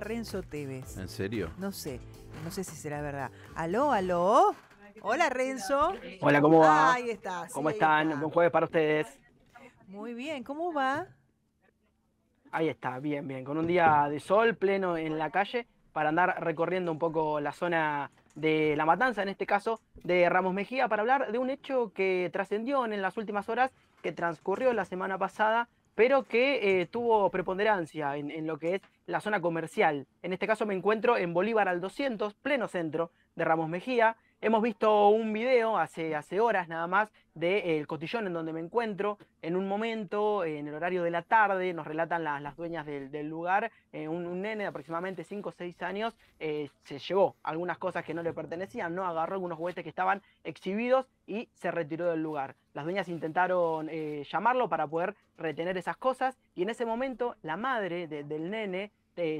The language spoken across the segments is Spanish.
Renzo Tevez. ¿En serio? No sé, no sé si será verdad. Aló, aló. Hola Renzo. Hola, ¿cómo va? Ahí está. ¿Cómo están? Buen jueves para ustedes. Muy bien, ¿cómo va? Ahí está, bien, bien. Con un día de sol pleno en la calle para andar recorriendo un poco la zona de La Matanza, en este caso de Ramos Mejía, para hablar de un hecho que trascendió en las últimas horas, que transcurrió la semana pasada pero que eh, tuvo preponderancia en, lo que es la zona comercial. En este caso me encuentro en Bolívar al 200, pleno centro de Ramos Mejía, Hemos visto un video hace, hace horas nada más del eh, cotillón en donde me encuentro. En un momento, eh, en el horario de la tarde, nos relatan las, dueñas del, lugar, eh, un, nene de aproximadamente 5 o 6 años se llevó algunas cosas que no le pertenecían, no agarró algunos juguetes que estaban exhibidos y se retiró del lugar. Las dueñas intentaron llamarlo para poder retener esas cosas y en ese momento la madre del nene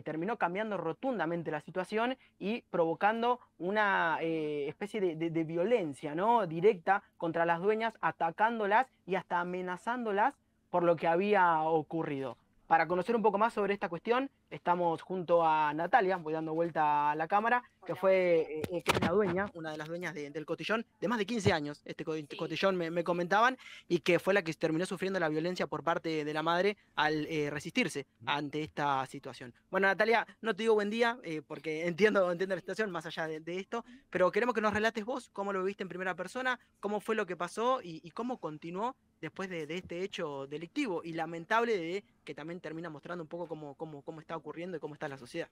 terminó cambiando rotundamente la situación y provocando una eh, especie de, violencia directa contra las dueñas, atacándolas y hasta amenazándolas por lo que había ocurrido. Para conocer un poco más sobre esta cuestión, estamos junto a Natalia, voy dando vuelta a la cámara, que fue eh, eh la dueña, una de las dueñas del cotillón, de más de 15 años, este cotillón me, comentaban, y que fue la que terminó sufriendo la violencia por parte de la madre al eh, resistirse ante esta situación. Bueno, Natalia, no te digo buen día, eh, porque entiendo, entiendo la situación más allá de, esto, pero queremos que nos relates vos cómo lo viste en primera persona, cómo fue lo que pasó y, cómo continuó después de, este hecho delictivo y lamentable de que también termina mostrando un poco cómo, cómo, cómo está ocurriendo y cómo está la sociedad.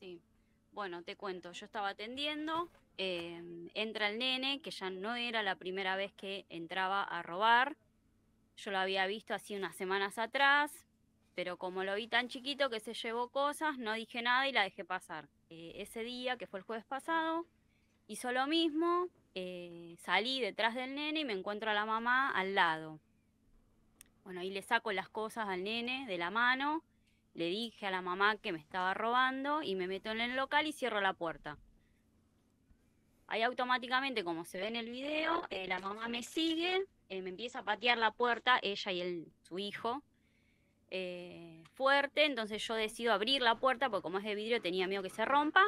Sí, bueno, te cuento, yo estaba atendiendo, eh, entra el nene, que ya no era la primera vez que entraba a robar, yo lo había visto así unas semanas atrás, pero como lo vi tan chiquito que se llevó cosas, no dije nada y la dejé pasar. Eh, ese día, que fue el jueves pasado, hizo lo mismo, eh, salí detrás del nene y me encuentro a la mamá al lado. Bueno, ahí le saco las cosas al nene de la mano le dije a la mamá que me estaba robando y me meto en el local y cierro la puerta. Ahí automáticamente, como se ve en el video, eh, la mamá me sigue, eh, me empieza a patear la puerta, ella y el su hijo, eh, fuerte. Entonces yo decido abrir la puerta, porque como es de vidrio tenía miedo que se rompa.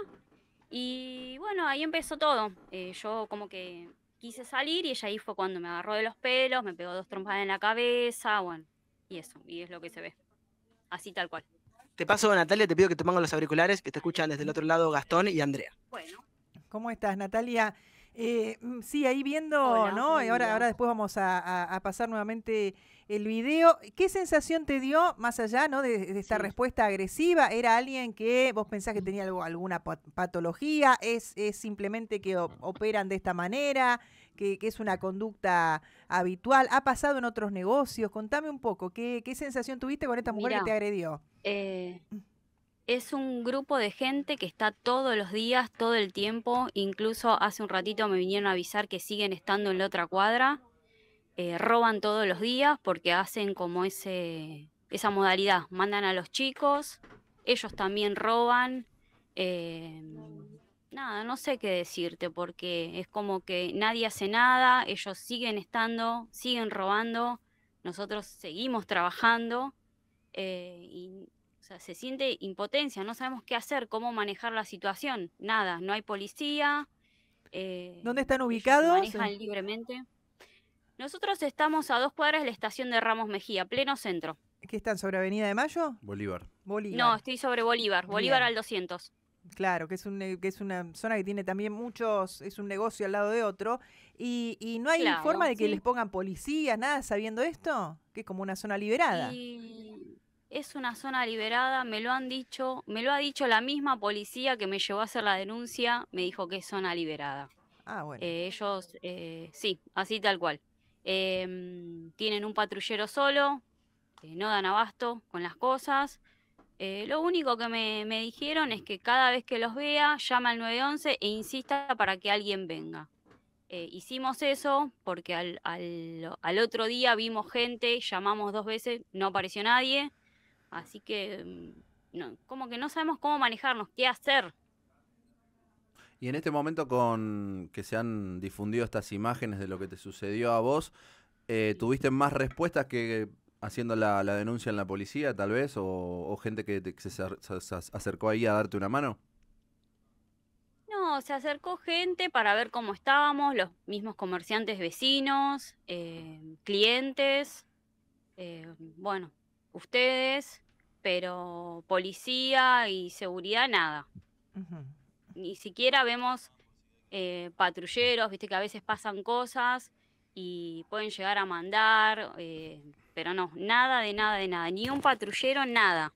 Y bueno, ahí empezó todo. yo como que quise salir y ella ahí fue cuando me agarró de los pelos, me pegó dos trompadas en la cabeza, bueno, y eso, y es lo que se ve. Así tal cual. Te paso, Natalia, te pido que te pongan los auriculares, que te escuchan desde el otro lado Gastón y Andrea. Bueno. ¿Cómo estás, Natalia? Eh, mm, sí, ahí viendo, ¿no? Ahora, ahora después vamos a, pasar nuevamente el video. ¿Qué sensación te dio, más allá ¿no? de, de esta respuesta agresiva? ¿Era alguien que vos pensás que tenía alguna patología? ¿Es, simplemente que operan de esta manera? que, es una conducta habitual? ¿Ha pasado en otros negocios? Contame un poco, ¿qué, sensación tuviste con esta mujer que te agredió? Eh, es un grupo de gente que está todos los días, todo el tiempo, incluso hace un ratito me vinieron a avisar que siguen estando en la otra cuadra, eh, roban todos los días porque hacen como ese, esa modalidad, mandan a los chicos, ellos también roban. Eh, nada, no sé qué decirte, porque es como que nadie hace nada, ellos siguen estando, siguen robando, nosotros seguimos trabajando eh, y se siente impotencia, no sabemos qué hacer, cómo manejar la situación, nada, no hay policía. Eh, ¿Dónde están ubicados? Manejan libremente. Nosotros estamos a dos cuadras de la estación de Ramos Mejía, pleno centro. ¿Qué están sobre Avenida de Mayo? Bolívar. No, estoy sobre Bolívar, Bolívar al 200. Claro, eh, que es, una zona que tiene también muchos, es un negocio al lado de otro. ¿Y, no hay forma de que les pongan policía, nada, sabiendo esto? Que es como una zona liberada. es una zona liberada, me lo han dicho, me lo ha dicho la misma policía que me llevó a hacer la denuncia, me dijo que es zona liberada. Ah, bueno. Eh, ellos, eh, sí, así tal cual. Em, tienen un patrullero solo, no dan abasto con las cosas. Eh, lo único que me, me, dijeron es que cada vez que los vea, llama al 911 e insista para que alguien venga. Eh, hicimos eso porque al, otro día vimos gente, llamamos dos veces, no apareció nadie. Así que, mm, como que no sabemos cómo manejarnos, qué hacer. Y en este momento con que se han difundido estas imágenes de lo que te sucedió a vos, eh, ¿tuviste más respuestas que haciendo la, denuncia en la policía, tal vez, o, gente que, se, acercó ahí a darte una mano? No, se acercó gente para ver cómo estábamos, los mismos comerciantes vecinos, em, clientes, em, bueno, ustedes, pero policía y seguridad, nada. Ni siquiera vemos eh, patrulleros, viste que a veces pasan cosas y pueden llegar a mandar. Em, pero no, nada de nada de nada, ni un patrullero, nada.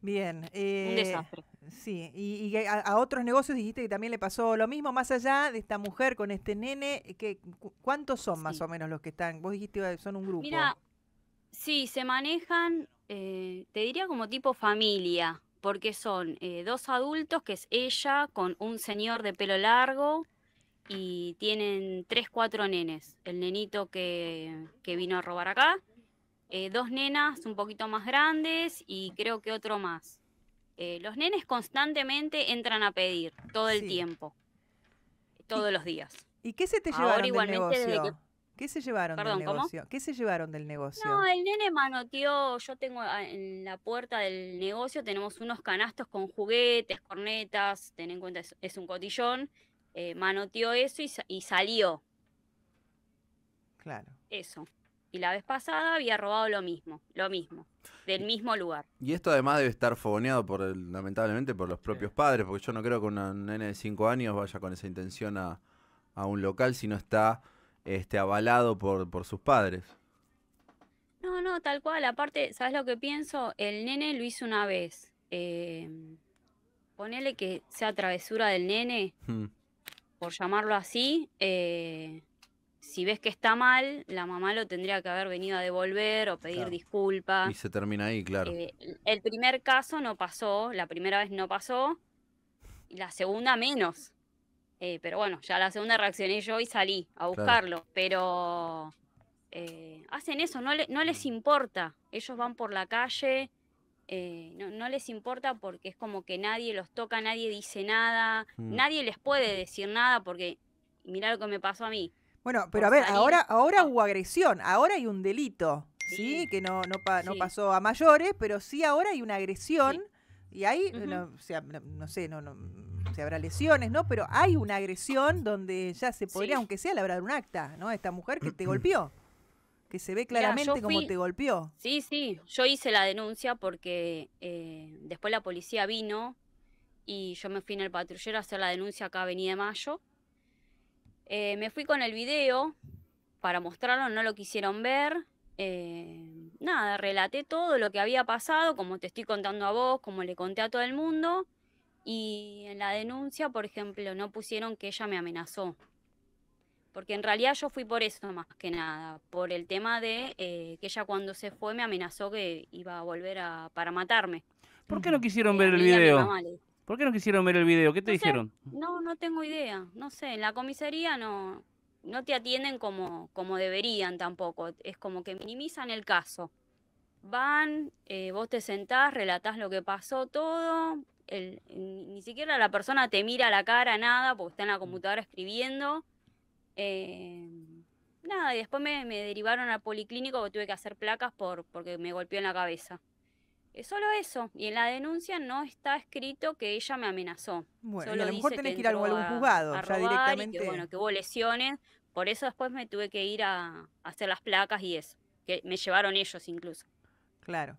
Bien. Eh, un desastre. Sí, y, a, otros negocios dijiste que también le pasó lo mismo, más allá de esta mujer con este nene, que, ¿cuántos son más o menos los que están? Vos dijiste son un grupo. Mira, sí, se manejan, eh, te diría como tipo familia, porque son eh, dos adultos, que es ella con un señor de pelo largo, y tienen tres, cuatro nenes. El nenito que, vino a robar acá, eh, dos nenas un poquito más grandes y creo que otro más. Eh, los nenes constantemente entran a pedir todo el tiempo, todos los días. ¿Y qué se te llevaron del negocio? ¿Qué se llevaron Perdón, del negocio? ¿Qué se llevaron del negocio? No, el nene manoteó, yo tengo ah, en la puerta del negocio, tenemos unos canastos con juguetes, cornetas, ten en cuenta es un cotillón, eh, manoteó eso y, salió. Claro. Eso. Y la vez pasada había robado lo mismo, lo mismo, del mismo lugar. Y esto además debe estar fogoneado por lamentablemente por los propios padres, porque yo no creo que un nene de 5 años vaya con esa intención a, un local si no está este, avalado por, por sus padres. No, no, tal cual. Aparte, ¿sabes lo que pienso? El nene lo hizo una vez. Em, ponele que sea travesura del nene. Hmm por llamarlo así, eh, si ves que está mal, la mamá lo tendría que haber venido a devolver o pedir disculpas. Y se termina ahí, claro. Eh, el primer caso no pasó, la primera vez no pasó, y la segunda menos. Eh, pero bueno, ya la segunda reaccioné yo y salí a buscarlo. Pero hacen eso, no les importa. Ellos van por la calle, eh, no, no, les importa porque es como que nadie los toca, nadie dice nada, mm. nadie les puede decir nada porque mirá lo que me pasó a mí. Bueno, pero a ver, ahora, ahora hubo agresión, ahora hay un delito, ¿sí? Que no, no, no pasó a mayores, pero sí ahora hay una agresión y ahí, no, no, sé, no, no, habrá lesiones, ¿no? Pero hay una agresión donde ya se podría, aunque sea, labrar un acta, ¿no? Esta mujer que te golpeó que se ve claramente como cómo te golpeó. Sí, sí, yo hice la denuncia porque eh, después la policía vino y yo me fui en el patrullero a hacer la denuncia acá a Avenida de Mayo. Eh, me fui con el video para mostrarlo, no lo quisieron ver. Eh, nada, relaté todo lo que había pasado, como te estoy contando a vos, como le conté a todo el mundo. Y en la denuncia, por ejemplo, no pusieron que ella me amenazó. Porque en realidad yo fui por eso más que nada, por el tema de eh, que ella cuando se fue me amenazó que iba a volver a, para matarme. ¿Por qué no quisieron ver el video? ¿Por qué no quisieron ver el video? ¿Qué te dijeron? No, no tengo idea. No sé, en la comisaría no, no te atienden como, como deberían tampoco. Es como que minimizan el caso. Van, eh, vos te sentás, relatás lo que pasó, todo. ni siquiera la persona te mira a la cara, nada, porque está en la mm. computadora escribiendo. Eh, nada, y después me, derivaron al policlínico Porque tuve que hacer placas por, porque me golpeó en la cabeza. Es eh, solo eso. Y en la denuncia no está escrito que ella me amenazó. a lo mejor tenés que, ir a algún juzgado, directamente. Que, bueno, que hubo lesiones. Por eso después me tuve que ir a hacer las placas y eso. Que me llevaron ellos incluso. Claro.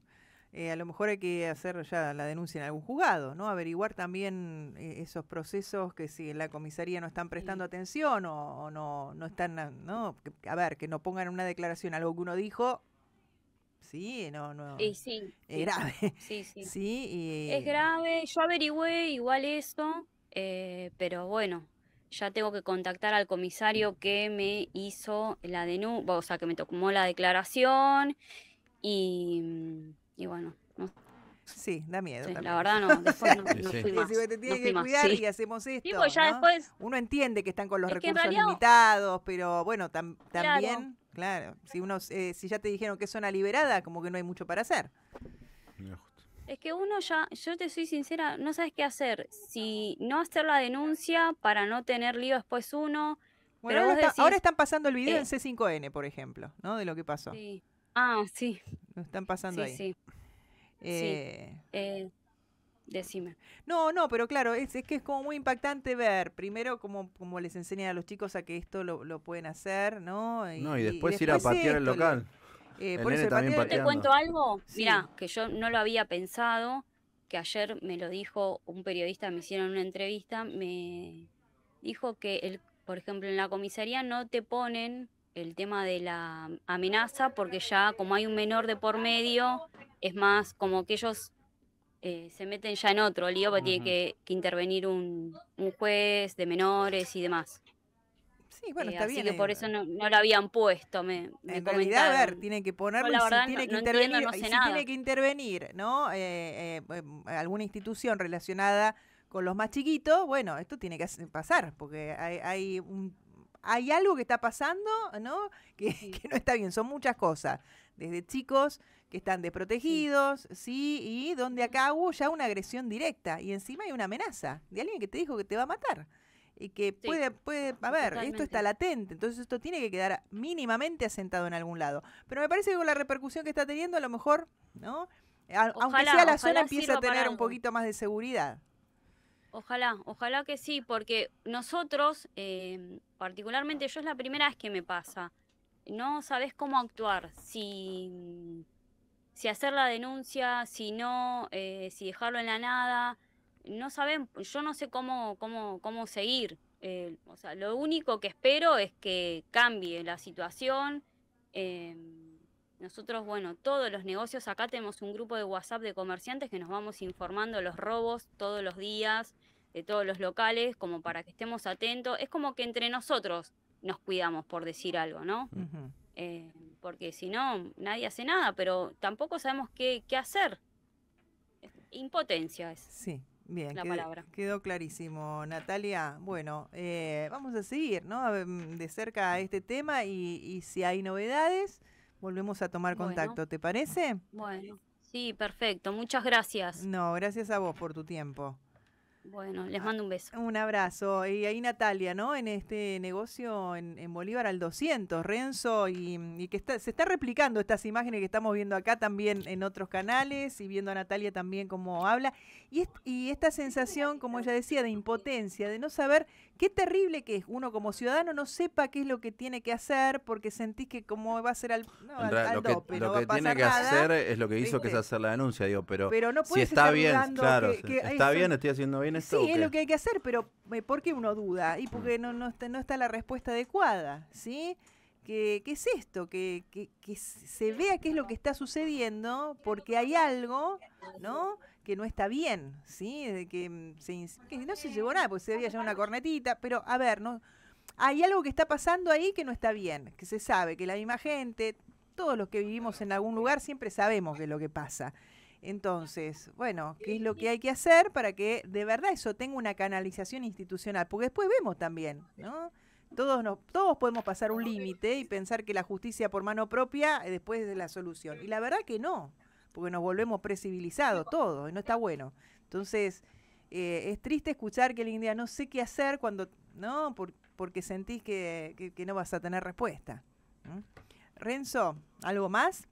Eh, a lo mejor hay que hacer ya la denuncia en algún juzgado, ¿no? Averiguar también eh, esos procesos que si en la comisaría no están prestando atención o, no, no están, ¿no? A ver, que no pongan una declaración algo que uno dijo. Sí, no, no. sí, es grave. Sí, sí. es grave. Yo averigüé igual eso, eh, pero bueno, ya tengo que contactar al comisario que me hizo la denuncia, o sea, que me tomó la declaración y mm, y bueno, no. Sí, da miedo. la verdad no, después no, fui te tienes que cuidar y hacemos esto, pues uno entiende que están con los recursos limitados, pero bueno, también, claro. si uno, eh, si ya te dijeron que es zona liberada, como que no hay mucho para hacer. Es que uno ya, yo te soy sincera, no sabes qué hacer. Si no hacer la denuncia para no tener lío después uno. Bueno, ahora, están pasando el video en eh C5N, por ejemplo, ¿no? De lo que pasó. Sí. Ah, sí lo están pasando ahí. Sí. Eh... sí. Eh, decime. No, no, pero claro, es, que es como muy impactante ver, primero, como, como les enseñan a los chicos a que esto lo, pueden hacer, ¿no? no, y después, ir a patear eh, el local. por eso ¿Te cuento algo? Mira, que yo no lo había pensado, que ayer me lo dijo un periodista, me hicieron una entrevista, me dijo que, el, por ejemplo, en la comisaría no te ponen el tema de la amenaza, porque ya como hay un menor de por medio, es más como que ellos eh, se meten ya en otro lío, porque tiene que, intervenir un, juez de menores y demás. Sí, bueno, eh, está así bien. Así que por eso no, lo habían puesto, me, me En a ver, tiene que ponerlo si tiene que intervenir, tiene que intervenir, ¿no? Eh, em, alguna institución relacionada con los más chiquitos, bueno, esto tiene que pasar, porque hay un hay algo que está pasando, ¿no? Que, no está bien, son muchas cosas. Desde chicos que están desprotegidos, sí, y donde acá hubo ya una agresión directa y encima hay una amenaza de alguien que te dijo que te va a matar y que puede, puede, a ver, esto está latente, entonces esto tiene que quedar mínimamente asentado en algún lado. Pero me parece que con la repercusión que está teniendo, a lo mejor, ¿no? aunque sea la zona empieza a tener un poquito más de seguridad. Ojalá, ojalá que sí, porque nosotros, em, particularmente yo es la primera vez que me pasa, no sabes cómo actuar, si, si hacer la denuncia, si no, eh, si dejarlo en la nada, no saben, yo no sé cómo, cómo, cómo seguir. Eh, o sea, lo único que espero es que cambie la situación. Em, nosotros, bueno, todos los negocios, acá tenemos un grupo de WhatsApp de comerciantes que nos vamos informando los robos todos los días, de todos los locales, como para que estemos atentos. Es como que entre nosotros nos cuidamos, por decir algo, ¿no? Eh, porque si no, nadie hace nada, pero tampoco sabemos qué, qué hacer. Impotencia es. Sí, Bien, la quedó, palabra. quedó clarísimo, Natalia. Bueno, eh, vamos a seguir ¿no? Mm, de cerca a este tema y, y si hay novedades, volvemos a tomar contacto, ¿te parece? Bueno, sí, perfecto. Muchas gracias. No, gracias a vos por tu tiempo. Bueno, les ah, mando un beso. Un abrazo. Y ahí Natalia, ¿no? En este negocio en, Bolívar al 200, Renzo, y, que se está replicando estas imágenes que estamos viendo acá también en otros canales y viendo a Natalia también cómo habla. Y, y esta sensación, como ella decía, de impotencia, de no saber qué terrible que es uno como ciudadano no sepa qué es lo que tiene que hacer porque sentís que como va a ser al, no, al, lo que, lo que tiene que hacer es lo que hizo que es hacer la denuncia, digo, pero, no si está bien, claro, está bien, estoy haciendo bien Sí, es lo que hay que hacer, pero eh, ¿por qué uno duda? Y porque mm. no, está, la respuesta adecuada, ¿sí? ¿Qué, qué es esto? Que, se vea qué es lo que está sucediendo, porque hay algo, ¿no? Que no está bien, ¿sí? Mm, que, no se llevó nada, porque se había llevado una cornetita, pero a ver, ¿no? Hay algo que está pasando ahí que no está bien, que se sabe, que la misma gente, todos los que vivimos en algún lugar siempre sabemos qué es lo que pasa. Entonces, bueno, ¿qué es lo que hay que hacer para que de verdad eso tenga una canalización institucional? Porque después vemos también, ¿no? Todos, nos, todos podemos pasar un límite y pensar que la justicia por mano propia eh, después es la solución. Y la verdad que no, porque nos volvemos precivilizados todos y no está bueno. Entonces, eh, es triste escuchar que el día no sé qué hacer cuando, ¿no? porque sentís que, no vas a tener respuesta. Renzo, ¿algo más?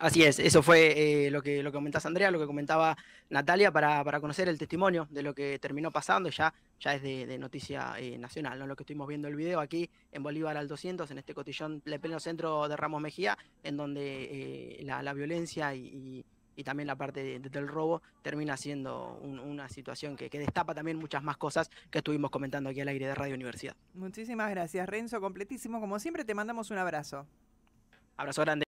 Así es, eso fue eh, lo, que, lo que Andrea, lo que comentaba Natalia, para, conocer el testimonio de lo que terminó pasando, ya, ya es de, noticia eh, nacional, ¿no? lo que estuvimos viendo el video aquí en Bolívar al 200, en este cotillón de pleno centro de Ramos Mejía, en donde eh, la, violencia y, también la parte del robo termina siendo una situación que, que destapa también muchas más cosas que estuvimos comentando aquí al aire de Radio Universidad. Muchísimas gracias, Renzo, completísimo, como siempre te mandamos un abrazo. Abrazo grande.